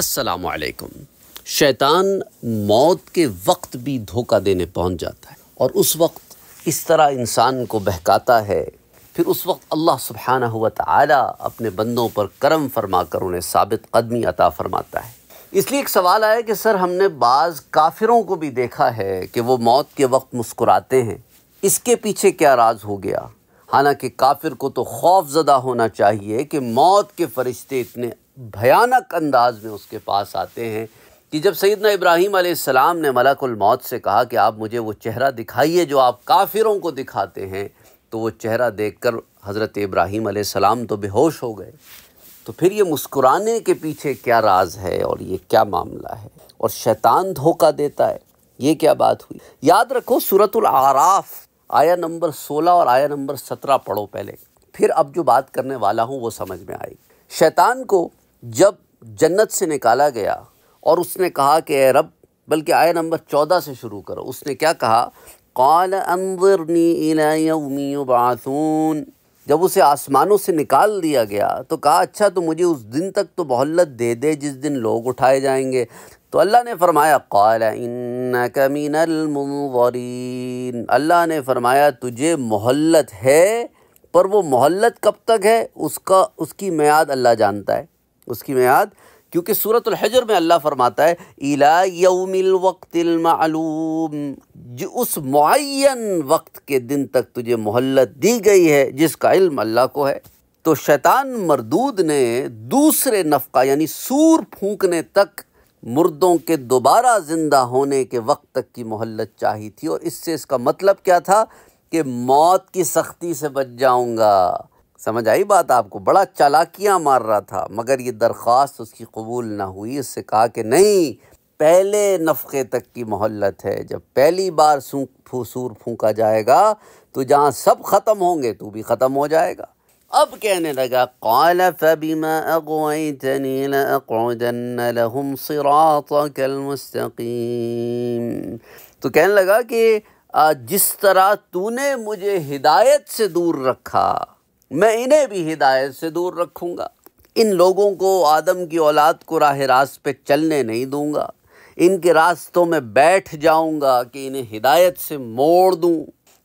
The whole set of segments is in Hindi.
असलकुम शैतान मौत के वक्त भी धोखा देने पहुंच जाता है और उस वक्त इस तरह इंसान को बहकाता है फिर उस वक्त अल्लाह सुबहाना हुआ तला अपने बंदों पर करम फरमा कर उन्हें साबित कदमी अता फरमाता है इसलिए एक सवाल आया कि सर हमने बाज़ काफिरों को भी देखा है कि वो मौत के वक्त मुस्कुराते हैं इसके पीछे क्या राज हो गया हालांकि काफिर को तो खौफ ज़दा होना चाहिए कि मौत के फरिश्ते इतने भयानक अंदाज में उसके पास आते हैं कि जब सैदना इब्राहिम आसमाम ने मलाकुल मौत से कहा कि आप मुझे वो चेहरा दिखाइए जो आप काफिरों को दिखाते हैं तो वो चेहरा देखकर हज़रत इब्राहिम आसमाम तो बेहोश हो गए तो फिर ये मुस्कुराने के पीछे क्या राज है और ये क्या मामला है और शैतान धोखा देता है ये क्या बात हुई याद रखो सूरतुल आराफ आया नंबर 16 और आया नंबर 17 पढ़ो पहले फिर अब जो बात करने वाला हूँ वो समझ में आएगी शैतान को जब जन्नत से निकाला गया और उसने कहा कि ए रब बल्कि आय नंबर चौदह से शुरू करो उसने क्या कहा कौल बासून जब उसे आसमानों से निकाल दिया गया तो कहा अच्छा तो मुझे उस दिन तक तो मोहल्लत दे दे जिस दिन लोग उठाए जाएंगे तो अल्लाह ने फरमाया कौल इनकमीनमरीन अल्लाह ने फरमाया तुझे मोहल्लत है पर वो मोहल्लत कब तक है उसका उसकी मैद अल्लाह जानता है उसकी मैद क्योंकि सूरत हजर में अल्लाह फरमाता है इला यौमिल वक्तिल मालूम जो उस मुन वक्त के दिन तक तुझे मोहल्लत दी गई है जिसका इल्म अल्लाह को है तो शैतान मरदूद ने दूसरे नफ़ा यानी सूर फूकने तक मुर्दों के दोबारा ज़िंदा होने के वक्त तक की मोहल्लत चाही थी और इससे इसका मतलब क्या था कि मौत की सख्ती से बच जाऊँगा समझ आई बात आपको बड़ा चालाकियाँ मार रहा था मगर ये दरख्वास्त उसकी कबूल ना हुई उससे कहा कि नहीं पहले नफ़े तक की मोहल्लत है जब पहली बार सूख फूसूर फूका जाएगा तो जहाँ सब ख़त्म होंगे तो भी ख़त्म हो जाएगा अब कहने लगा कौल तो कहने लगा कि जिस तरह तूने मुझे हिदायत से दूर रखा मैं इन्हें भी हिदायत से दूर रखूँगा इन लोगों को आदम की औलाद को राह रास्त पे चलने नहीं दूंगा इनके रास्तों में बैठ जाऊँगा कि इन्हें हिदायत से मोड़ दूँ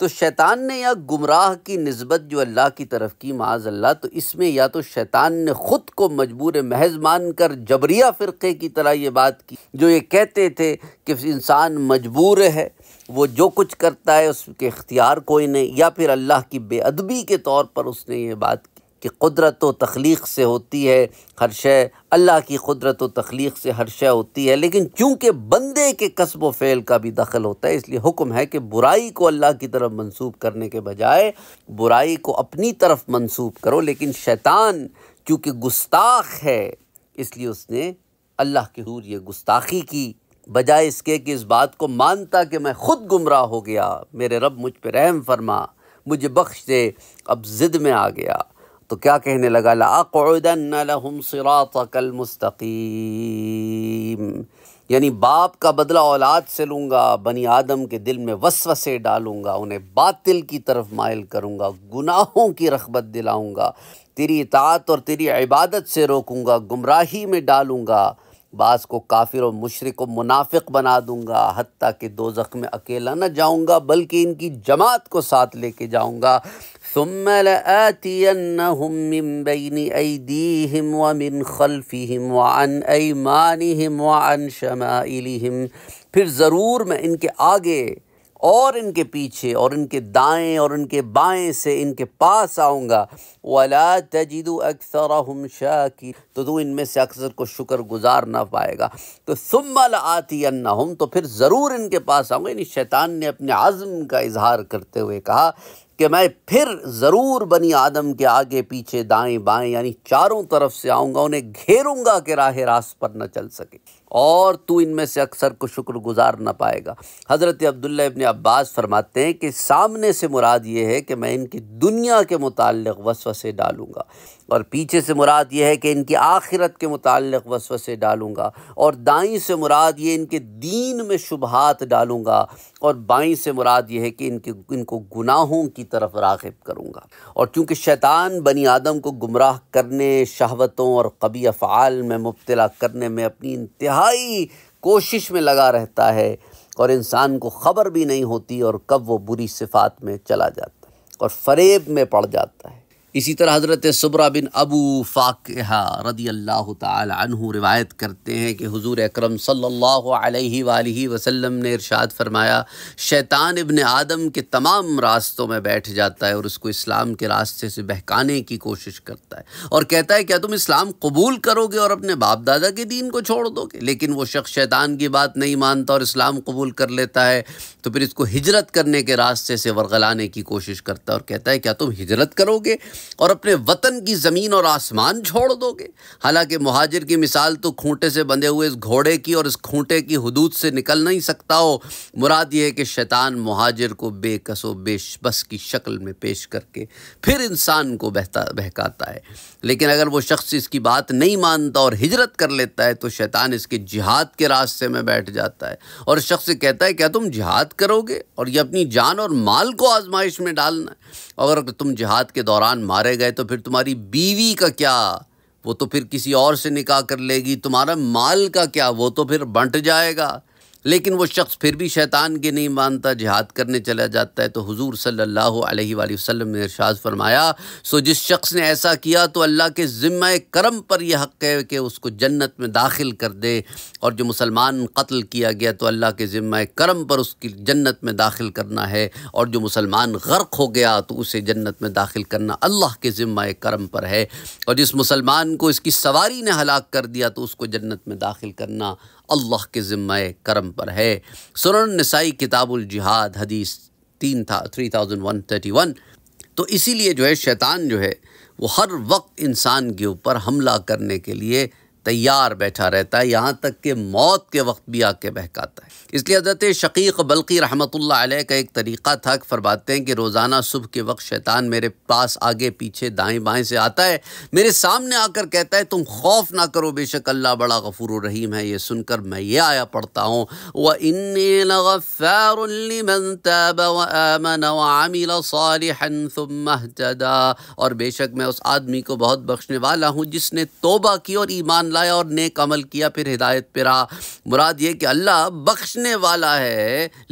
तो शैतान ने या गुमराह की नस्बत जो अल्लाह की तरफ की माज अल्लाह तो इसमें या तो शैतान ने ख़ुद को मजबूर महज मान कर जबरिया फ़िरक़े की तरह ये बात की जो ये कहते थे कि इंसान मजबूर है वो जो कुछ करता है उसके इख्तियार कोई नहीं या फिर अल्लाह की बेअदबी के तौर पर उसने ये बात की कि कुदरत व तख्लीक से होती है हर शय अल्लाह की कुदरत व तख्लीक से हर शय होती है लेकिन चूँकि बंदे के कसब व फ़ैल का भी दखल होता है इसलिए हुक्म है कि बुराई को अल्लाह की तरफ मंसूब करने के बजाय बुराई को अपनी तरफ मंसूब करो लेकिन शैतान चूँकि गुस्ताख है इसलिए उसने अल्लाह के हूर ये गुस्ताखी की बजाय इसके कि इस बात को मानता कि मैं खुद गुमराह हो गया मेरे रब मुझ पर रहम फरमा मुझे बख्श दे अब ज़िद में आ गया तो क्या कहने लगा लाक़न मुस्तकीम यानी बाप का बदला औलाद से लूँगा बनी आदम के दिल में वसवसे डालूँगा उन्हें बातिल की तरफ मायल करूँगा गुनाहों की रगबत दिलाऊँगा तेरी इतात और तेरी इबादत से रोकूँगा गुमराही में डालूँगा बास को काफिर और मुशरक को मुनाफिक बना दूंगा हती कि दो जख्म में अकेला न जाऊंगा बल्कि इनकी जमात को साथ लेके जाऊंगा सुम्मलतीबीम वन वन फिर ज़रूर मैं इनके आगे और इनके पीछे और इनके दाएं और इनके बाएं से इनके पास आऊँगा वाला तजीद अक्सर हम की तो तू इनमें से अक्सर को शुक्र गुजार ना पाएगा तो सुमल आती अन्ना हम तो फिर ज़रूर इनके पास आऊँगा यानी शैतान ने अपने आज़म का इजहार करते हुए कहा कि मैं फिर ज़रूर बनी आदम के आगे पीछे दाएं बाएं यानी चारों तरफ से आऊँगा उन्हें घेरूंगा कि राह रास पर न चल सके और तू इनमें से अक्सर को शुक्रगुजार न पाएगा हज़रत अब्दुल्ला इबन अब्बास फरमाते हैं कि सामने से मुराद ये है कि मैं इनकी दुनिया के मुतल वसवसे डालूँगा और पीछे से मुराद ये है कि इनकी आखिरत के मुतक़ से डालूँगा और दाई से मुराद ये इनके दीन में शुबहत डालूँगा और बाई से मुराद ये है कि इनके इनको गुनाहों की तरफ रागब करूँगा और चूँकि शैतान बनी आदम को गुमराह करने शहवतों और कबी अफ़ाल में मुबतला करने में अपनी इंतहाई कोशिश में लगा रहता है और इंसान को ख़बर भी नहीं होती और कब वो बुरी सिफात में चला जाता और फरेब में पड़ जाता है इसी तरह हज़रत सुबरा बिन अबू फ़ाकहा रदी अल्लाह तु रिवायत करते हैं कि हज़ूर अक्रम सल्ला वसल्लम ने इरशाद फरमाया शैतान इबन आदम के तमाम रास्तों में बैठ जाता है और उसको इस्लाम के रास्ते से बहकाने की कोशिश करता है और कहता है क्या तुम इस्लाम कबूल करोगे और अपने बाप दादा के दीन को छोड़ दोगे लेकिन वो शख्स शैतान की बात नहीं मानता और इस्लाम कबूल कर लेता है तो फिर इसको हिजरत करने के रास्ते से वर्गलाने की कोशिश करता है और कहता है क्या तुम हिजरत करोगे और अपने वतन की ज़मीन और आसमान छोड़ दोगे हालांकि महाजिर की मिसाल तो खूंटे से बंधे हुए इस घोड़े की और इस खूंटे की हदूद से निकल नहीं सकता हो मुराद ये है कि शैतान महाजिर को बेकसो बेशबस की शक्ल में पेश करके फिर इंसान को बहता बहकाता है लेकिन अगर वो शख्स इसकी बात नहीं मानता और हिजरत कर लेता है तो शैतान इसके जिहाद के रास्ते में बैठ जाता है और शख्स कहता है क्या तुम जिहाद करोगे और ये अपनी जान और माल को आजमाइश में डालना है और अगर तुम जिहाद के दौरान मारे गए तो फिर तुम्हारी बीवी का क्या वो तो फिर किसी और से निकाह कर लेगी तुम्हारा माल का क्या वो तो फिर बंट जाएगा लेकिन वो शख्स फिर भी शैतान के नहीं मानता जिहाद करने चला जाता है तो हुजूर सल्लल्लाहु अलैहि वसल्लम ने इरशाद फरमाया सो जिस शख्स ने ऐसा किया तो अल्लाह के ज़िम्मे करम पर यह हक़ है कि उसको जन्नत में दाखिल कर दे और जो मुसलमान कत्ल किया गया तो अल्लाह के ज़िम्मे करम पर उसकी जन्नत में दाखिल करना है और जो मुसलमान गर्क हो गया तो उसे जन्नत में दाखिल करना अल्लाह के ज़िम्मे करम पर है और जिस मुसलमान को इसकी सवारी ने हलाक कर दिया तो उसको जन्नत में दाखिल करना अल्लाह के ज़िम्मे करम पर है सुरन नसाई किताबुल जिहाद हदीस तीन था three thousand one thirty one तो इसीलिए जो है शैतान जो है वो हर वक्त इंसान के ऊपर हमला करने के लिए तैयार बैठा रहता है यहाँ तक कि मौत के वक्त भी आके बहकाता है इसलिए हजरत शकीक बल्कि रहमत का एक तरीक़ा था कि फरमाते हैं कि रोज़ाना सुबह के वक्त शैतान मेरे पास आगे पीछे दाएँ बाएँ से आता है मेरे सामने आकर कहता है तुम खौफ ना करो बेशक अल्लाह बड़ा गफूर रहीम है ये सुनकर मैं ये आया पढ़ता हूँ व इन और बेशक मैं उस आदमी को बहुत बख्शने वाला हूँ जिसने तोबा की और ईमान लाया और नेक अमल किया फिर हिदायत पर रहा मुराद ये कि अल्लाह बख्शने वाला है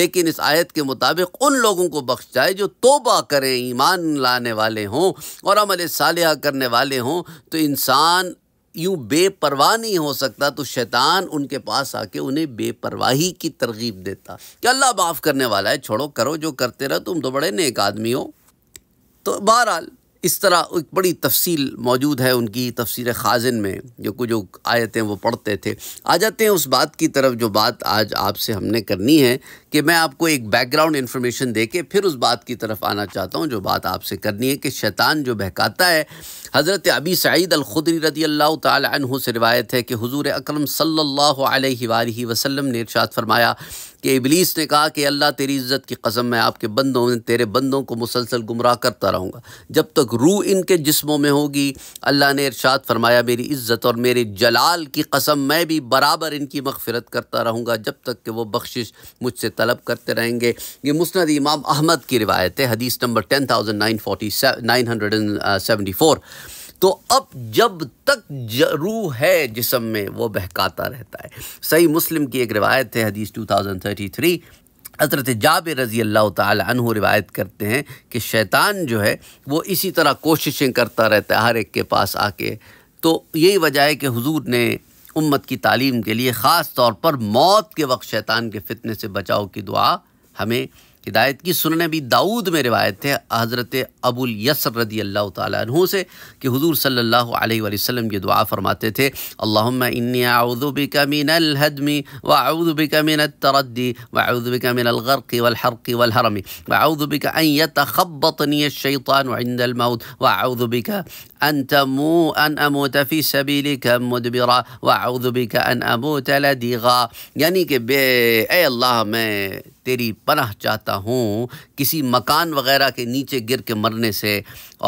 लेकिन इस आयत के मुताबिक उन लोगों को बख्श जाए जो तोबा करें ईमान लाने वाले हों और अमल साल करने वाले हों तो इंसान यूँ बेपरवाह नहीं हो सकता तो शैतान उनके पास आके उन्हें बेपरवाही की तरगीब देता कि अल्लाह माफ़ करने वाला है छोड़ो करो जो करते रहो तुम तो बड़े नेक आदमी हो तो बहरहाल इस तरह एक बड़ी तफसील मौजूद है उनकी तफसीर खाजन में जो कुछ जो आयतें वो पढ़ते थे आ जाते हैं उस बात की तरफ जो बात आज आपसे हमने करनी है कि मैं आपको एक बैकग्राउंड इन्फॉर्मेशन दे के फिर उस बात की तरफ आना चाहता हूँ जो बात आपसे करनी है कि शैतान जो बहकाता है हज़रत अबी सईद अलखुदरी रदी अल्लाह तह से रिवायत है कि हजूर अक्रम सल्ला वसम ने इर्शाद फरमाया कि इबलीस ने कहा कि अल्लाह तेरी इज़्ज़त की कसम मैं आपके बंदों तेरे बंदों को मुसलसल गुमराह करता रहूँगा जब तक रूह इनके जिस्मों में होगी अल्लाह ने इरशाद फरमाया मेरी इज़्ज़त और मेरे जलाल की कसम मैं भी बराबर इनकी मगफरत करता रहूँगा जब तक कि वो बख्शिश मुझसे तलब करते रहेंगे ये मुस्ंद इमाम अहमद की रिवायत है हदीस number ten thousand nine forty nine hundred and seventy four तो अब जब तक जरू है जिसम में वो बहकाता रहता है सही मुस्लिम की एक रिवायत है हदीस 2033 हजरत जाब रज़ी अल्लाह तह रिवायत करते हैं कि शैतान जो है वो इसी तरह कोशिशें करता रहता है हर एक के पास आके तो यही वजह है कि हुजूर ने उम्मत की तालीम के लिए ख़ास तौर पर मौत के वक्त शैतान के फितने से बचाव की दुआ हमें हिदायत की सुनने भी दाऊद में रिवायत है हज़रत अबुल यसर रदी अल्लाह तु से कि हुजूर सल्लल्लाहु अलैहि वसल्लम ये दुआ फरमाते थे यानी कि बे अल्लाह मैं तेरी पनाह चाहता हूँ किसी मकान वगैरह के नीचे गिर के मरने से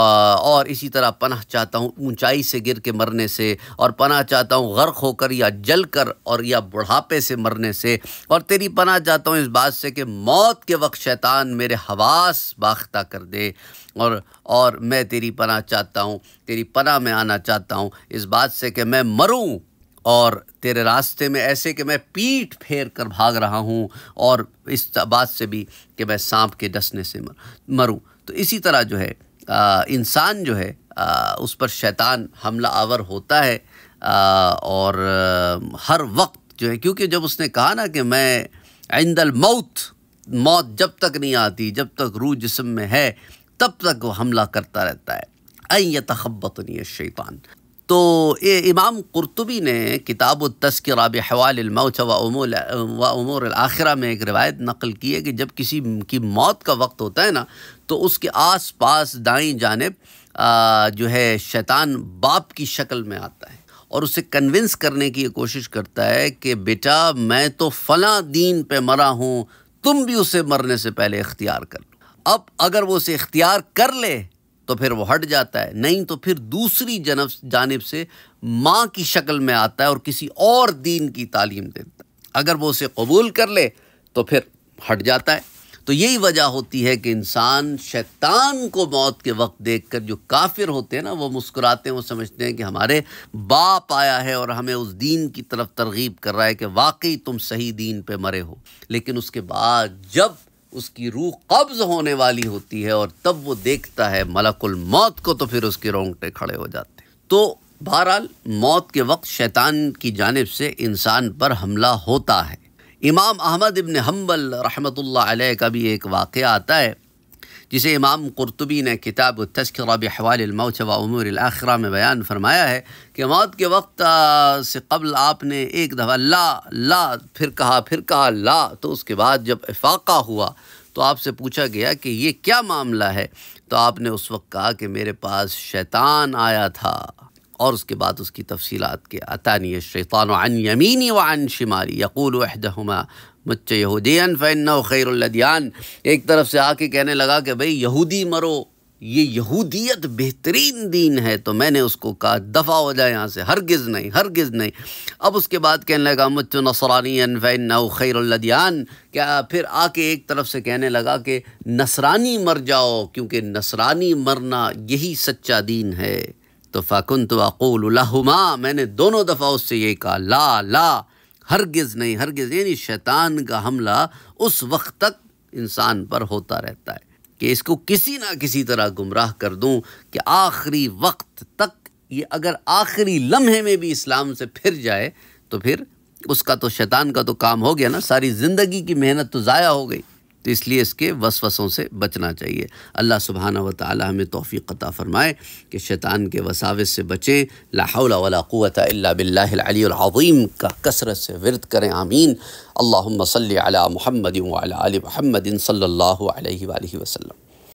और इसी तरह पनाह चाहता हूँ ऊंचाई से गिर के मरने से और पनाह चाहता हूँ गर्क होकर या जल कर और या बुढ़ापे से मरने से और तेरी पनाह चाहता हूँ इस बात से कि मौत के वक्त शैतान मेरे हवास बाख्ता कर दे और और मैं तेरी पनाह चाहता हूँ तेरी पनाह में आना चाहता हूँ इस बात से कि मैं मरूँ और तेरे रास्ते में ऐसे कि मैं पीठ फेर कर भाग रहा हूँ और इस बात से भी कि मैं सांप के डसने से मरूँ तो इसी तरह जो है इंसान जो है आ, उस पर शैतान हमला आवर होता है आ, और आ, हर वक्त जो है क्योंकि जब उसने कहा ना कि मैं आइंदल मौत मौत जब तक नहीं आती जब तक रूह जिसम में है तब तक वो हमला करता रहता है अय है शैतान तो ये इमाम कुरतुबी ने किताब तस्करा बवालमौत व अमूर आखिरा में एक रिवायत नकल की है कि जब किसी की मौत का वक्त होता है ना तो उसके आस पास दाई जानब जो है शैतान बाप की शक्ल में आता है और उसे कन्विंस करने की कोशिश करता है कि बेटा मैं तो फ़ला दीन पे मरा हूँ तुम भी उसे मरने से पहले इख्तियार कर लो अब अगर वो उसे इख्तियार कर ले तो फिर वो हट जाता है नहीं तो फिर दूसरी जनब जानब से माँ की शक्ल में आता है और किसी और दीन की तालीम देता है अगर वो उसे कबूल कर ले तो फिर हट जाता है तो यही वजह होती है कि इंसान शैतान को मौत के वक्त देखकर जो काफिर होते हैं ना वो मुस्कुराते हैं वो समझते हैं कि हमारे बाप आया है और हमें उस दीन की तरफ तरगीब कर रहा है कि वाकई तुम सही दीन पे मरे हो लेकिन उसके बाद जब उसकी रूह कब्ज होने वाली होती है और तब वो देखता है मलकुल मौत को तो फिर उसके रोंगटे खड़े हो जाते हैं तो बहरहाल मौत के वक्त शैतान की जानब से इंसान पर हमला होता है इमाम अहमद इबन हम्बल रहमतुल्लाह अलैह का भी एक वाक़ आता है जिसे इमाम कुरतबी ने किताब तस्करा बवाल मौत व अमूर आखिरा में बयान फरमाया है कि मौत के वक्त से कबल आपने एक दफ़ा ला ला फिर कहा फिर कहा ला तो उसके बाद जब इफाका हुआ तो आपसे पूछा गया कि ये क्या मामला है तो आपने उस वक्त कहा कि मेरे पास शैतान आया था और उसके बाद उसकी तफसीत के अतानी शैतान वन यमीनी वन शिमारी यकूल वहदमा बच्चे यहूदियन नौ खैरदियान एक तरफ से आके कहने लगा कि भाई यहूदी मरो ये यहूदियत बेहतरीन दीन है तो मैंने उसको कहा दफ़ा हो जाए यहाँ से हरगिज़ नहीं हरगिज़ नहीं अब उसके बाद कहने लगा मुझो नसरानियन फ़ैन्ना खैरदियान क्या फिर आके एक तरफ से कहने लगा कि नसरानी मर जाओ क्योंकि नसरानी मरना यही सच्चा दीन है तो फ़ाकुन तो अकूल मैंने दोनों दफ़ा उससे ये कहा ला ला हरगिज़ नहीं हरगिज़ यानी शैतान का हमला उस वक्त तक इंसान पर होता रहता है कि इसको किसी ना किसी तरह गुमराह कर दूं कि आखिरी वक्त तक ये अगर आखिरी लम्हे में भी इस्लाम से फिर जाए तो फिर उसका तो शैतान का तो काम हो गया ना सारी ज़िंदगी की मेहनत तो ज़ाया हो गई तो इसलिए इसके वसवसों से बचना चाहिए अल्लाह सुबहाना व ताली हमें तोफ़ी क़त फ़रमाए कि शैतान के वसाविस से बचें लाहौलावत बिल्लाम का कसरत से वर्द करें आमीन अल्लाम सल महमदिन महमदिन सल्ला वसम